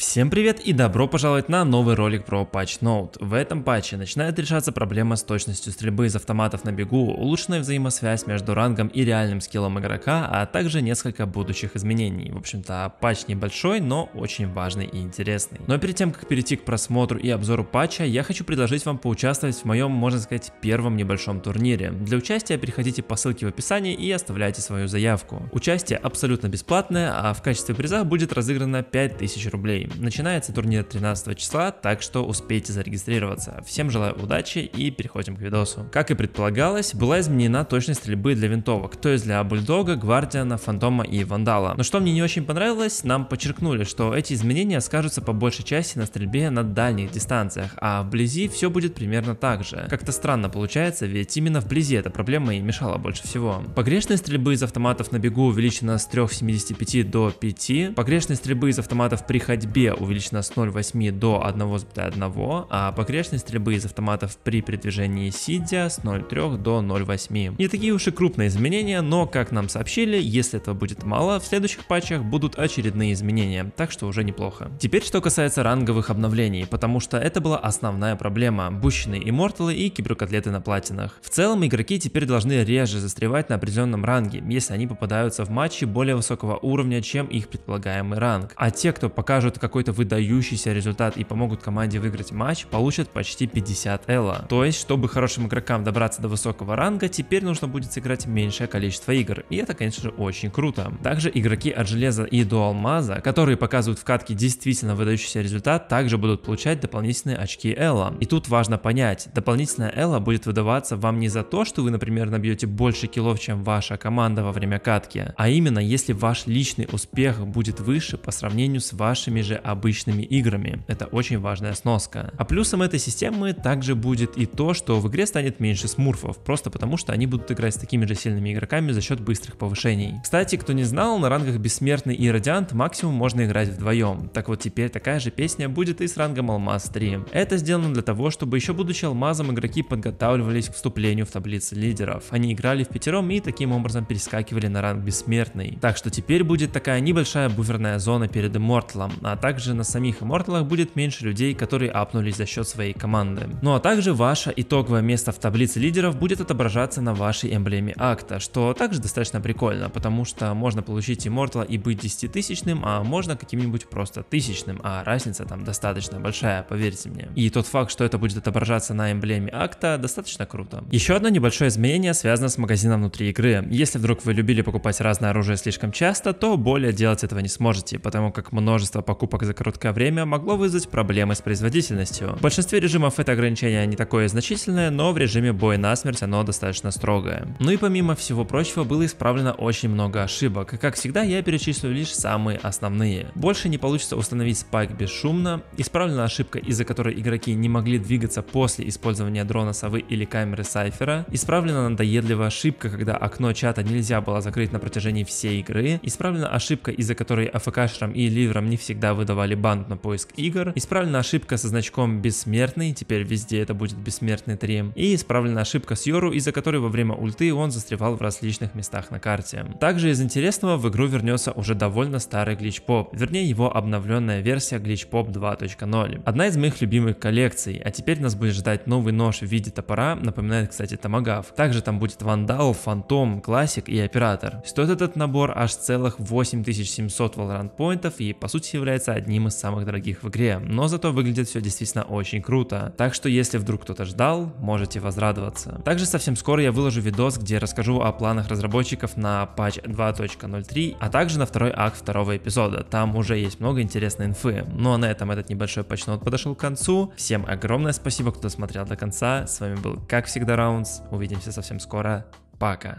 Всем привет и добро пожаловать на новый ролик про патч Note. В этом патче начинает решаться проблема с точностью стрельбы из автоматов на бегу, улучшенная взаимосвязь между рангом и реальным скиллом игрока, а также несколько будущих изменений. В общем-то, патч небольшой, но очень важный и интересный. Но перед тем, как перейти к просмотру и обзору патча, я хочу предложить вам поучаствовать в моем, можно сказать, первом небольшом турнире. Для участия переходите по ссылке в описании и оставляйте свою заявку. Участие абсолютно бесплатное, а в качестве приза будет разыграно 5000 рублей. Начинается турнир 13 числа, так что успейте зарегистрироваться. Всем желаю удачи и переходим к видосу. Как и предполагалось, была изменена точность стрельбы для винтовок, то есть для Бульдога, Гвардиана, Фантома и Вандала. Но что мне не очень понравилось, нам подчеркнули, что эти изменения скажутся по большей части на стрельбе на дальних дистанциях, а вблизи все будет примерно так же. Как-то странно получается, ведь именно вблизи эта проблема и мешала больше всего. Погрешность стрельбы из автоматов на бегу увеличена с 3,75 до 5, погрешность стрельбы из автоматов при ходьбе стрельбе увеличена с 0,8 до 1,1, а погрешность стрельбы из автоматов при передвижении сидя с 0,3 до 0,8. Не такие уж и крупные изменения, но, как нам сообщили, если этого будет мало, в следующих патчах будут очередные изменения, так что уже неплохо. Теперь, что касается ранговых обновлений, потому что это была основная проблема, и морталы и киберкотлеты на платинах. В целом, игроки теперь должны реже застревать на определенном ранге, если они попадаются в матчи более высокого уровня, чем их предполагаемый ранг. А те, кто покажут, как какой-то выдающийся результат и помогут команде выиграть матч, получат почти 50 элла. То есть, чтобы хорошим игрокам добраться до высокого ранга, теперь нужно будет сыграть меньшее количество игр. И это, конечно же, очень круто. Также игроки от железа и до алмаза, которые показывают в катке действительно выдающийся результат, также будут получать дополнительные очки элла. И тут важно понять, дополнительная элла будет выдаваться вам не за то, что вы, например, набьете больше килов, чем ваша команда во время катки, а именно если ваш личный успех будет выше по сравнению с вашими же обычными играми. Это очень важная сноска. А плюсом этой системы также будет и то, что в игре станет меньше смурфов, просто потому что они будут играть с такими же сильными игроками за счет быстрых повышений. Кстати, кто не знал, на рангах Бессмертный и Радиант максимум можно играть вдвоем. Так вот теперь такая же песня будет и с рангом Алмаз 3. Это сделано для того, чтобы еще будучи Алмазом игроки подготавливались к вступлению в таблицы лидеров. Они играли в пятером и таким образом перескакивали на ранг Бессмертный. Так что теперь будет такая небольшая буферная зона перед Имморталом, а также также на самих Immortal будет меньше людей, которые апнулись за счет своей команды. Ну а также ваше итоговое место в таблице лидеров будет отображаться на вашей эмблеме акта, что также достаточно прикольно, потому что можно получить Immortal и быть 10 тысячным, а можно каким-нибудь просто тысячным, а разница там достаточно большая, поверьте мне. И тот факт, что это будет отображаться на эмблеме акта, достаточно круто. Еще одно небольшое изменение связано с магазином внутри игры. Если вдруг вы любили покупать разное оружие слишком часто, то более делать этого не сможете, потому как множество покупок покупок за короткое время могло вызвать проблемы с производительностью. В большинстве режимов это ограничение не такое значительное, но в режиме боя насмерть оно достаточно строгое. Ну и помимо всего прочего было исправлено очень много ошибок, как всегда я перечислю лишь самые основные. Больше не получится установить спайк бесшумно, исправлена ошибка, из-за которой игроки не могли двигаться после использования дрона совы или камеры сайфера, исправлена надоедливая ошибка, когда окно чата нельзя было закрыть на протяжении всей игры, исправлена ошибка, из-за которой АФКшерам и ливерам не всегда выдавали бант на поиск игр. Исправлена ошибка со значком «Бессмертный», теперь везде это будет «Бессмертный 3». И исправлена ошибка с Йору, из-за которой во время ульты он застревал в различных местах на карте. Также из интересного в игру вернется уже довольно старый гличпоп, вернее его обновленная версия гличпоп 2.0. Одна из моих любимых коллекций, а теперь нас будет ждать новый нож в виде топора, напоминает, кстати, томагав. Также там будет вандал, фантом, классик и оператор. Стоит этот набор аж целых 8700 Valorant поинтов и по сути является является одним из самых дорогих в игре, но зато выглядит все действительно очень круто. Так что если вдруг кто-то ждал, можете возрадоваться. Также совсем скоро я выложу видос, где расскажу о планах разработчиков на патч 2.03, а также на второй акт второго эпизода. Там уже есть много интересной инфы. Ну а на этом этот небольшой патч подошел к концу. Всем огромное спасибо, кто смотрел до конца. С вами был, как всегда, Раунс. Увидимся совсем скоро. Пока.